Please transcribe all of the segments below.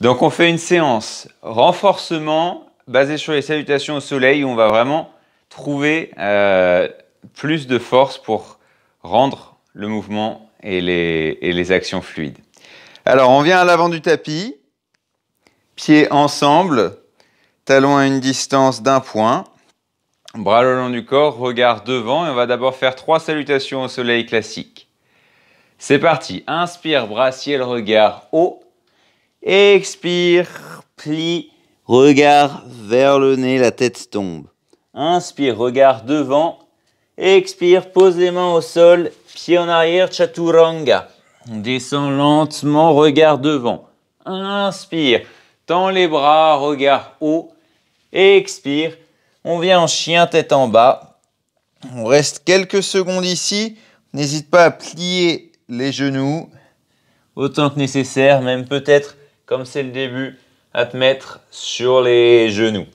Donc on fait une séance renforcement basée sur les salutations au soleil où on va vraiment trouver euh, plus de force pour rendre le mouvement et les, et les actions fluides. Alors on vient à l'avant du tapis, pieds ensemble, talons à une distance d'un point, bras le long du corps, regard devant et on va d'abord faire trois salutations au soleil classiques. C'est parti, inspire, bras, ciel, regard haut. Expire, plie, regard vers le nez, la tête tombe. Inspire, regard devant. Expire, pose les mains au sol, pied en arrière, chaturanga. On descend lentement, regard devant. Inspire, tend les bras, regard haut. Expire, on vient en chien tête en bas. On reste quelques secondes ici. N'hésite pas à plier les genoux autant que nécessaire, même peut-être comme c'est le début, à te mettre sur les genoux.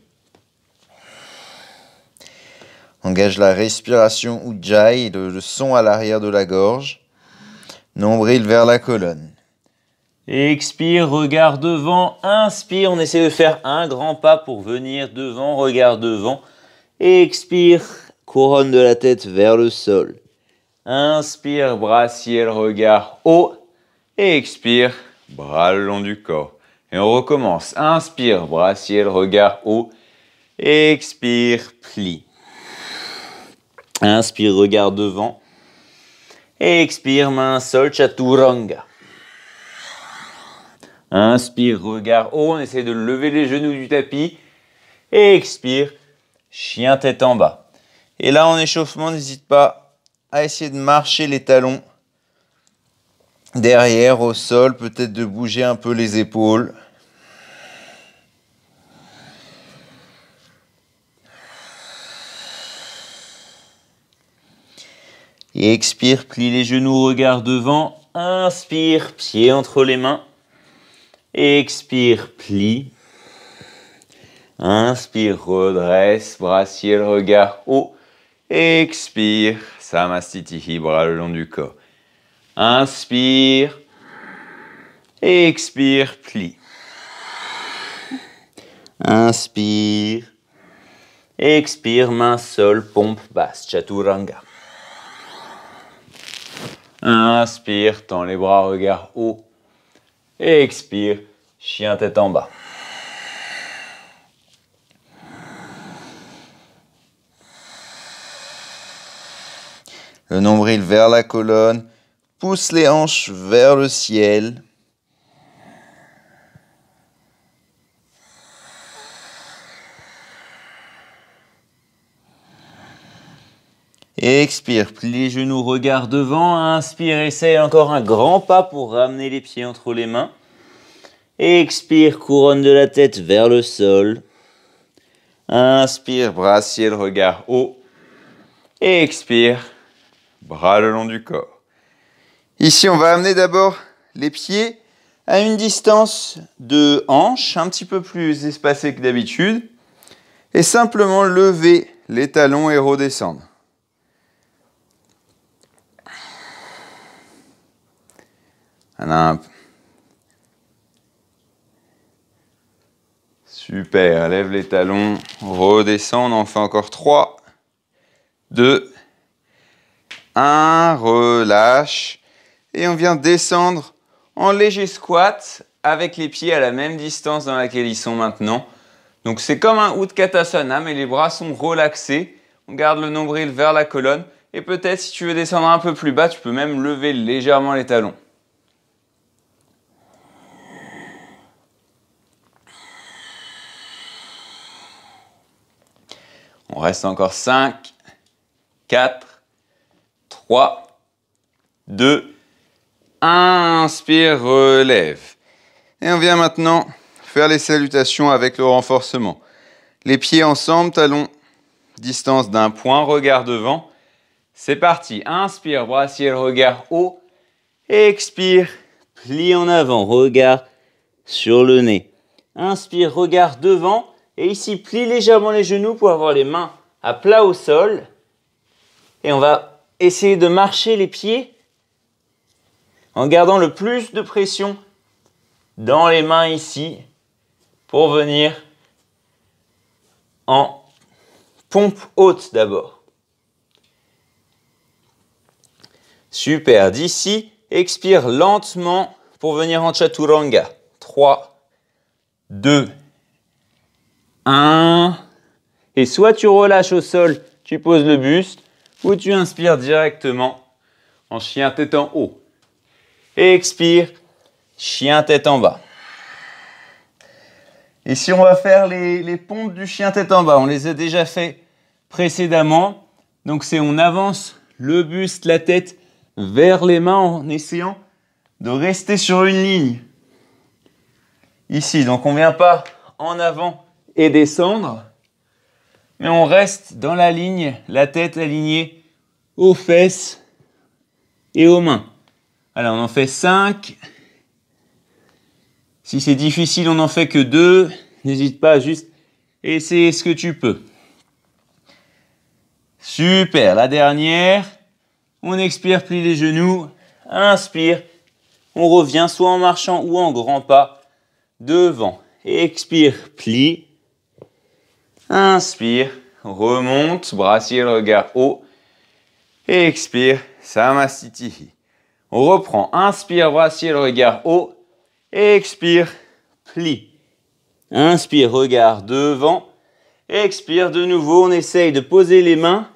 Engage la respiration Ujjayi, le, son à l'arrière de la gorge, nombril vers la colonne. Expire, regard devant, inspire, on essaie de faire un grand pas pour venir devant, regard devant. Expire, couronne de la tête vers le sol. Inspire, ciel, regard haut. expire, bras le long du corps. Et on recommence. Inspire, bras ciel, regard haut. Expire, plie. Inspire, regard devant. Expire, main sol, chaturanga. Inspire, regard haut. On essaie de lever les genoux du tapis. Expire, chien tête en bas. Et là, en échauffement, n'hésite pas à essayer de marcher les talons derrière au sol, peut-être de bouger un peu les épaules. expire, plie les genoux, regarde devant. Inspire, pied entre les mains. Expire, plie. Inspire, redresse, brassier le regard haut. Expire, samastitihi, bras le long du corps. Inspire. Expire, plie. Inspire. Expire, main sol pompe basse, chaturanga. Inspire, tend les bras, regard haut. Expire, chien tête en bas. Le nombril vers la colonne, Pousse les hanches vers le ciel. Expire, plie les genoux, regarde devant, inspire, essaye encore un grand pas pour ramener les pieds entre les mains. Expire, couronne de la tête vers le sol. Inspire, bras ciel, regard haut. Expire, bras le long du corps. Ici, on va amener d'abord les pieds à une distance de hanche, un petit peu plus espacée que d'habitude, et simplement lever les talons et redescendre. Super, lève les talons, redescendre, on fait encore 3, 2, 1, relâche. Et on vient descendre en léger squat avec les pieds à la même distance dans laquelle ils sont maintenant. Donc c'est comme un Utkatasana, mais les bras sont relaxés. On garde le nombril vers la colonne. Et peut-être si tu veux descendre un peu plus bas, tu peux même lever légèrement les talons. On reste encore 5, 4, 3, 2, Inspire, relève. Et on vient maintenant faire les salutations avec le renforcement. Les pieds ensemble, talons, distance d'un point, regard devant. C'est parti. Inspire, brassier, regard haut. Expire, plie en avant, regard sur le nez. Inspire, regard devant. Et ici, plie légèrement les genoux pour avoir les mains à plat au sol. Et on va essayer de marcher les pieds en gardant le plus de pression dans les mains ici pour venir en pompe haute d'abord. Super, d'ici, expire lentement pour venir en chaturanga. 3, 2, 1. Et soit tu relâches au sol, tu poses le buste, ou tu inspires directement en chien tête en haut expire, chien tête en bas. Ici, on va faire les, les pompes du chien tête en bas. On les a déjà fait précédemment. Donc, c'est on avance le buste, la tête vers les mains en essayant de rester sur une ligne. Ici, donc on ne vient pas en avant et descendre, mais on reste dans la ligne, la tête alignée aux fesses et aux mains. Alors on en fait 5. Si c'est difficile, on n'en fait que 2. N'hésite pas, juste essayer ce que tu peux. Super, la dernière. On expire, plie les genoux. Inspire. On revient soit en marchant ou en grand pas. Devant. Expire, plie. Inspire. Remonte. Brassier le regard haut. Expire. samastiti. On reprend. Inspire, voici le regard haut. Expire, plie. Inspire, regard devant. Expire de nouveau. On essaye de poser les mains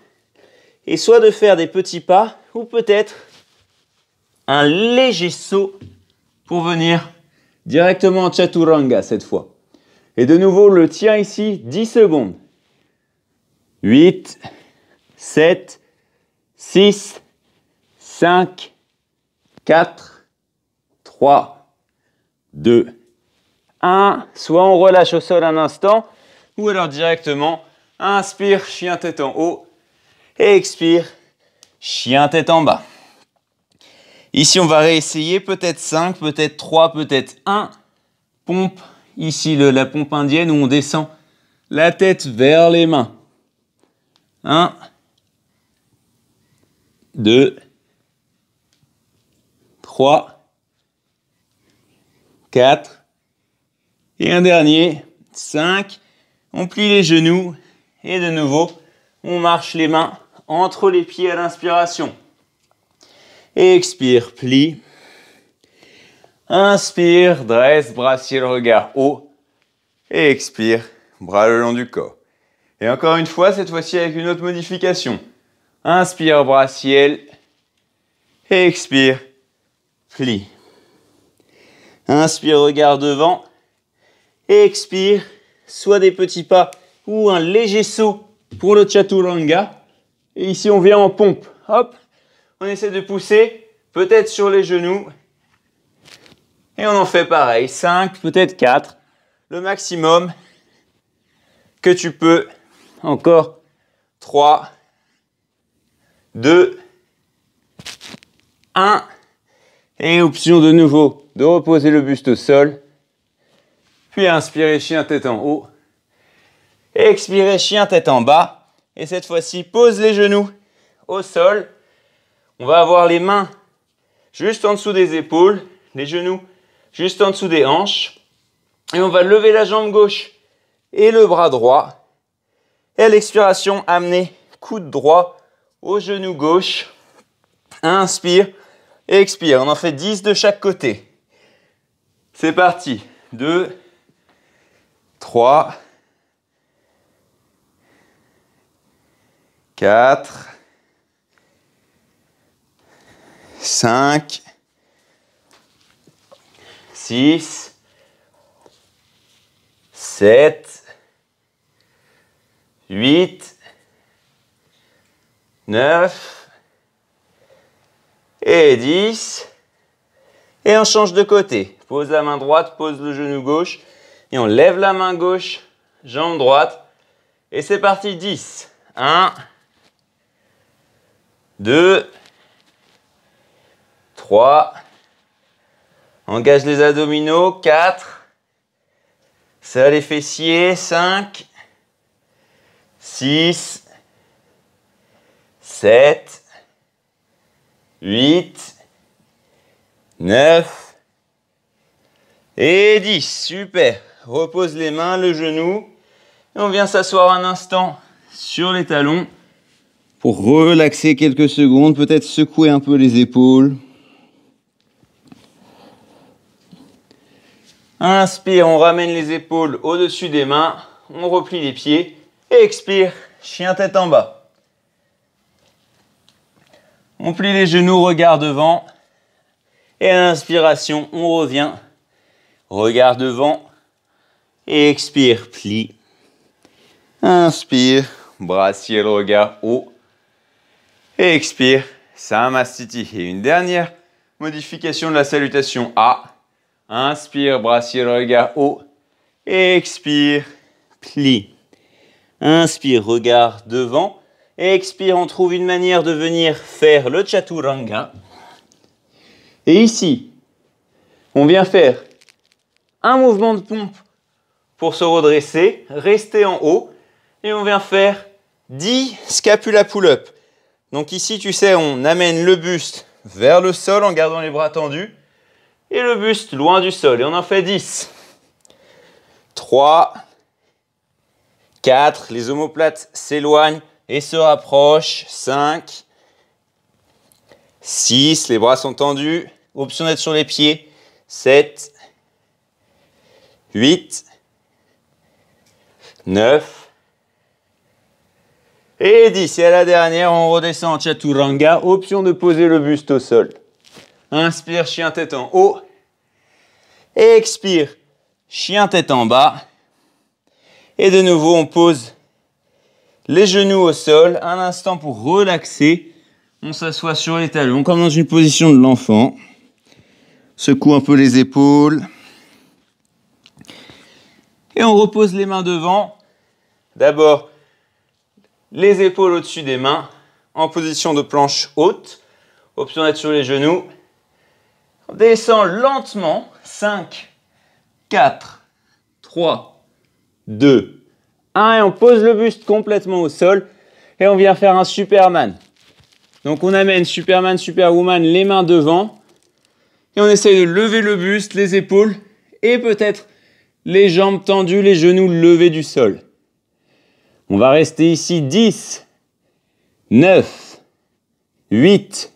et soit de faire des petits pas ou peut-être un léger saut pour venir directement en chaturanga cette fois. Et de nouveau, le tient ici, 10 secondes. 8, 7, 6, 5, 4, 3, 2, 1. Soit on relâche au sol un instant, ou alors directement, inspire, chien tête en haut, et expire, chien tête en bas. Ici, on va réessayer, peut-être 5, peut-être 3, peut-être 1. Pompe, ici la pompe indienne où on descend la tête vers les mains. 1, 2, 3, 4, et un dernier, 5. On plie les genoux et de nouveau, on marche les mains entre les pieds à l'inspiration. Expire, plie. Inspire, dresse, bras le regard haut. Et expire, bras le long du corps. Et encore une fois, cette fois-ci avec une autre modification. Inspire, bras ciel. Et expire, Inspire, regarde devant. et Expire, soit des petits pas ou un léger saut pour le chaturanga. Et ici, on vient en pompe. Hop, on essaie de pousser, peut-être sur les genoux. Et on en fait pareil, 5, peut-être 4, le maximum que tu peux. Encore 3, 2, 1. Et option de nouveau de reposer le buste au sol. Puis inspirez chien tête en haut. Expirez chien tête en bas. Et cette fois-ci, pose les genoux au sol. On va avoir les mains juste en dessous des épaules, les genoux juste en dessous des hanches. Et on va lever la jambe gauche et le bras droit. Et à l'expiration, amener coude droit au genou gauche. Inspire, Expire, on en fait 10 de chaque côté. C'est parti. 2, 3, 4, 5, 6, 7, 8, 9, et 10. Et on change de côté. Pose la main droite, pose le genou gauche. Et on lève la main gauche, jambe droite. Et c'est parti, 10. 1, 2, 3. Engage les abdominaux, 4. Serre les fessiers, 5, 6, 7, 8, 9 et 10. Super. Repose les mains, le genou. Et on vient s'asseoir un instant sur les talons pour relaxer quelques secondes, peut-être secouer un peu les épaules. Inspire, on ramène les épaules au-dessus des mains, on replie les pieds et expire, chien tête en bas. On plie les genoux, regard devant. Et à l'inspiration, on revient. Regard devant. Et expire, plie. Inspire, brassier ciel regard haut. Et expire, Samastiti. Et une dernière modification de la salutation A. Inspire, brassier ciel regard haut. Expire, plie. Inspire, regard devant. Expire, on trouve une manière de venir faire le chaturanga. Et ici, on vient faire un mouvement de pompe pour se redresser, rester en haut, et on vient faire 10 scapula pull-up. Donc ici, tu sais, on amène le buste vers le sol en gardant les bras tendus, et le buste loin du sol, et on en fait 10. 3, 4, les omoplates s'éloignent, et se rapproche. 5, 6, les bras sont tendus, option d'être sur les pieds. 7, 8, 9 et 10. Et à la dernière, on redescend en chaturanga, option de poser le buste au sol. Inspire, chien tête en haut. Expire, chien tête en bas. Et de nouveau, on pose les genoux au sol, un instant pour relaxer. On s'assoit sur les talons comme dans une position de l'enfant. Secoue un peu les épaules. Et on repose les mains devant. D'abord, les épaules au-dessus des mains, en position de planche haute. Option d'être sur les genoux. On descend lentement. 5, 4, 3, 2, 1 et on pose le buste complètement au sol et on vient faire un Superman. Donc on amène Superman, Superwoman, les mains devant et on essaye de lever le buste, les épaules et peut-être les jambes tendues, les genoux levés du sol. On va rester ici 10, 9, 8,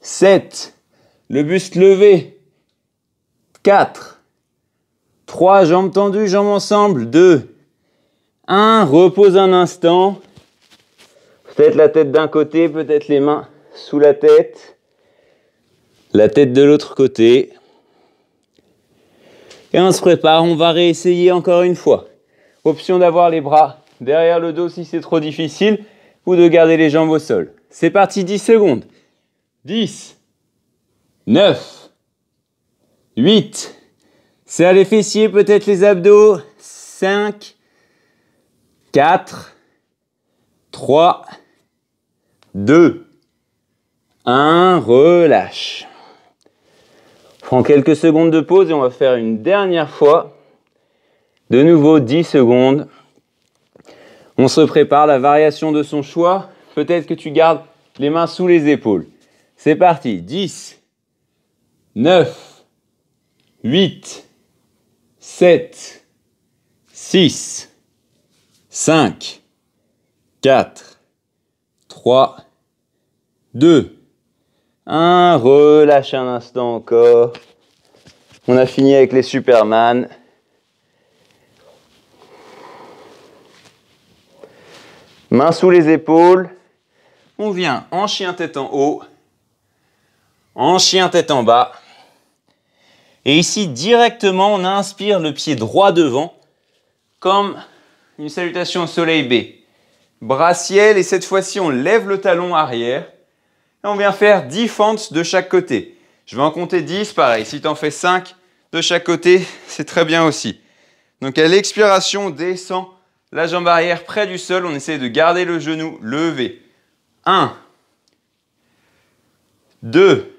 7, le buste levé, 4, 3, jambes tendues, jambes ensemble, 2, un, repose un instant. Peut-être la tête d'un côté, peut-être les mains sous la tête. La tête de l'autre côté. Et on se prépare, on va réessayer encore une fois. Option d'avoir les bras derrière le dos si c'est trop difficile ou de garder les jambes au sol. C'est parti, 10 secondes. 10, 9, 8. C'est à les fessiers, peut-être les abdos. 5, 4, 3, 2, 1, relâche. On quelques secondes de pause et on va faire une dernière fois. De nouveau 10 secondes. On se prépare la variation de son choix. Peut-être que tu gardes les mains sous les épaules. C'est parti. 10, 9, 8, 7, 6, 5, 4, 3, 2, 1. Relâche un instant encore. On a fini avec les Superman. Mains sous les épaules. On vient en chien tête en haut, en chien tête en bas. Et ici, directement, on inspire le pied droit devant, comme une salutation soleil B. Bras ciel et cette fois-ci on lève le talon arrière. on vient faire 10 fentes de chaque côté. Je vais en compter 10, pareil. Si tu en fais 5 de chaque côté, c'est très bien aussi. Donc à l'expiration, on descend la jambe arrière près du sol. On essaie de garder le genou levé. 1, 2,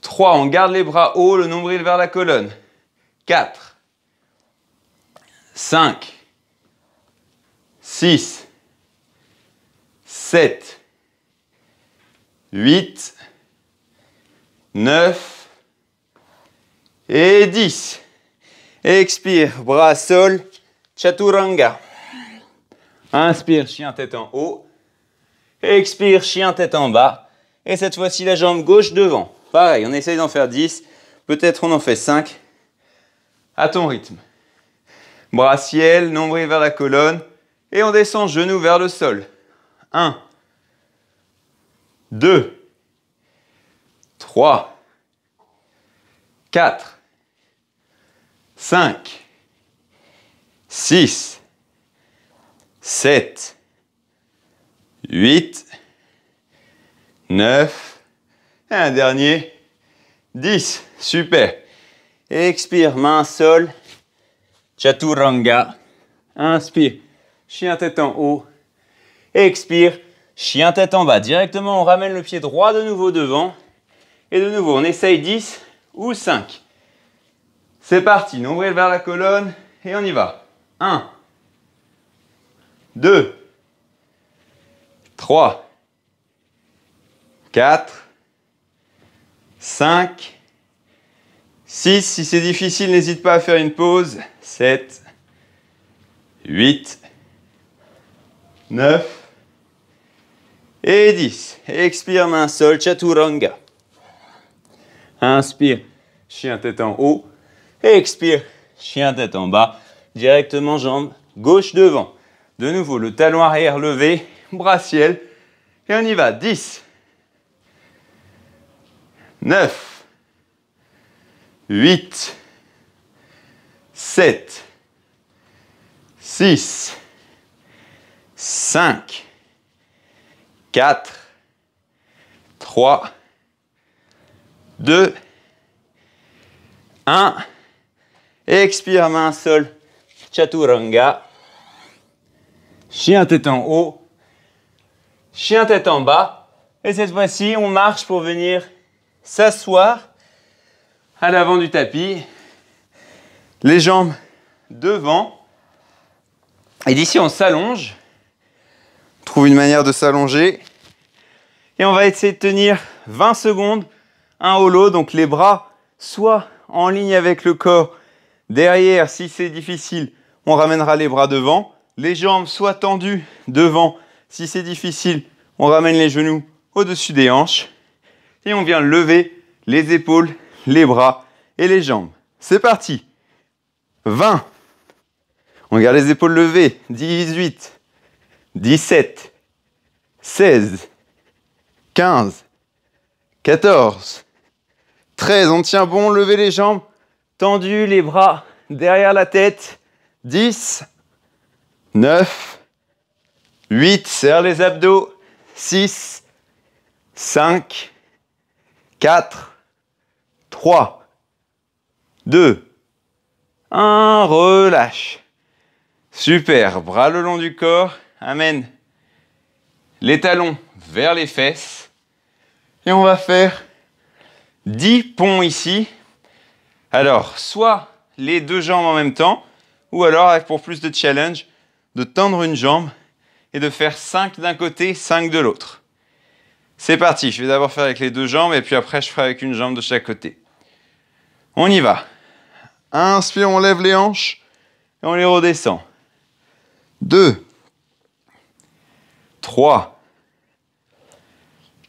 3. On garde les bras hauts, le nombril vers la colonne. 4, 5, 6, 7, 8, 9 et 10. Expire, bras sol, chaturanga. Inspire, chien tête en haut. Expire, chien tête en bas. Et cette fois-ci, la jambe gauche devant. Pareil, on essaye d'en faire 10. Peut-être on en fait 5 à ton rythme. Bras ciel, nombril vers la colonne. Et on descend genoux vers le sol. 1, 2, 3, 4, 5, 6, 7, 8, 9, et un dernier, 10. Super. Expire, main sol, Chaturanga. Inspire, chien tête en haut. Expire, chien tête en bas. Directement, on ramène le pied droit de nouveau devant. Et de nouveau, on essaye 10 ou 5. C'est parti, nombril vers la colonne et on y va. 1, 2, 3, 4, 5, 6. Si c'est difficile, n'hésite pas à faire une pause. 7, 8, 9 et 10. Expire main sol, chaturanga. Inspire, chien tête en haut. Expire, chien tête en bas. Directement jambe gauche devant. De nouveau, le talon arrière levé, bras ciel. Et on y va. 10, 9, 8, 7, 6, 5, 4, 3, 2, 1. Expire, main sol, chaturanga. Chien tête en haut, chien tête en bas. Et cette fois-ci, on marche pour venir s'asseoir à l'avant du tapis les jambes devant. Et d'ici, on s'allonge. On trouve une manière de s'allonger. Et on va essayer de tenir 20 secondes, un holo, donc les bras soit en ligne avec le corps. Derrière, si c'est difficile, on ramènera les bras devant. Les jambes soit tendues devant. Si c'est difficile, on ramène les genoux au-dessus des hanches. Et on vient lever les épaules, les bras et les jambes. C'est parti 20. On garde les épaules levées. 18, 17, 16, 15, 14, 13. On tient bon, levez les jambes, tendu les bras derrière la tête. 10, 9, 8, serre les abdos. 6, 5, 4, 3, 2, un, relâche. Super, bras le long du corps, Amène Les talons vers les fesses. Et on va faire 10 ponts ici. Alors, soit les deux jambes en même temps, ou alors pour plus de challenge, de tendre une jambe et de faire 5 d'un côté, 5 de l'autre. C'est parti, je vais d'abord faire avec les deux jambes et puis après je ferai avec une jambe de chaque côté. On y va. Inspire, on lève les hanches et on les redescend. 2, 3,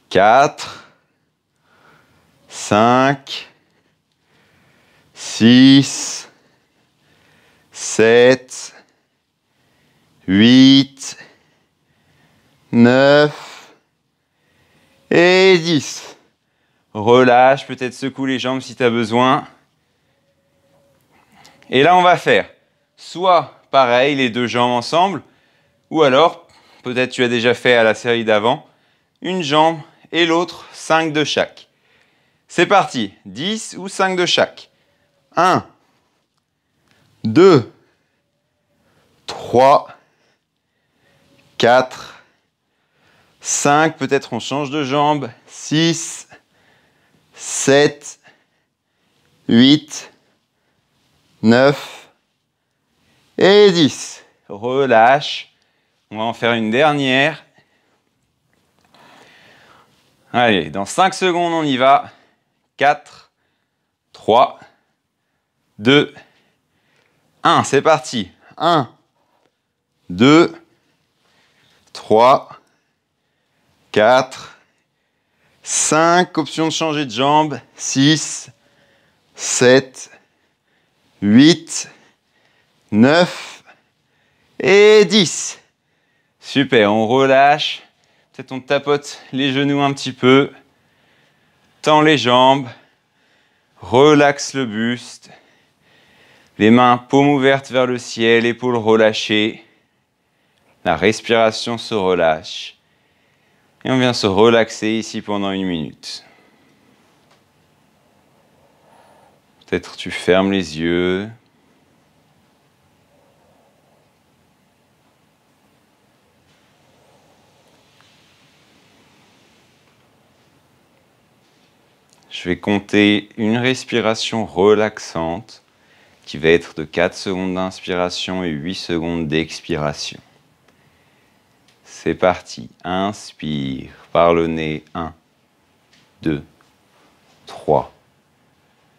4, 5, 6, 7, 8, 9 et 10. Relâche, peut-être secoue les jambes si tu as besoin. Et là, on va faire soit pareil, les deux jambes ensemble, ou alors, peut-être tu as déjà fait à la série d'avant, une jambe et l'autre, 5 de chaque. C'est parti, 10 ou 5 de chaque. 1, 2, 3, 4, 5, peut-être on change de jambe, 6, 7, 8, 9 et 10. Relâche. On va en faire une dernière. Allez, dans 5 secondes, on y va. 4, 3, 2, 1. C'est parti. 1, 2, 3, 4, 5. Option de changer de jambe. 6, 7, 8, 9 et 10. Super, on relâche. Peut-être on tapote les genoux un petit peu. Tend les jambes. Relaxe le buste. Les mains paumes ouvertes vers le ciel, épaules relâchées. La respiration se relâche. Et on vient se relaxer ici pendant une minute. Peut-être tu fermes les yeux. Je vais compter une respiration relaxante qui va être de 4 secondes d'inspiration et 8 secondes d'expiration. C'est parti. Inspire par le nez. 1, 2, 3,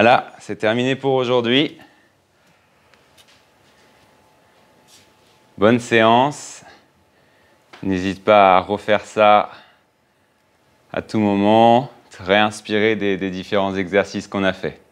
Voilà, c'est terminé pour aujourd'hui. Bonne séance. N'hésite pas à refaire ça à tout moment, réinspirer des, des différents exercices qu'on a faits.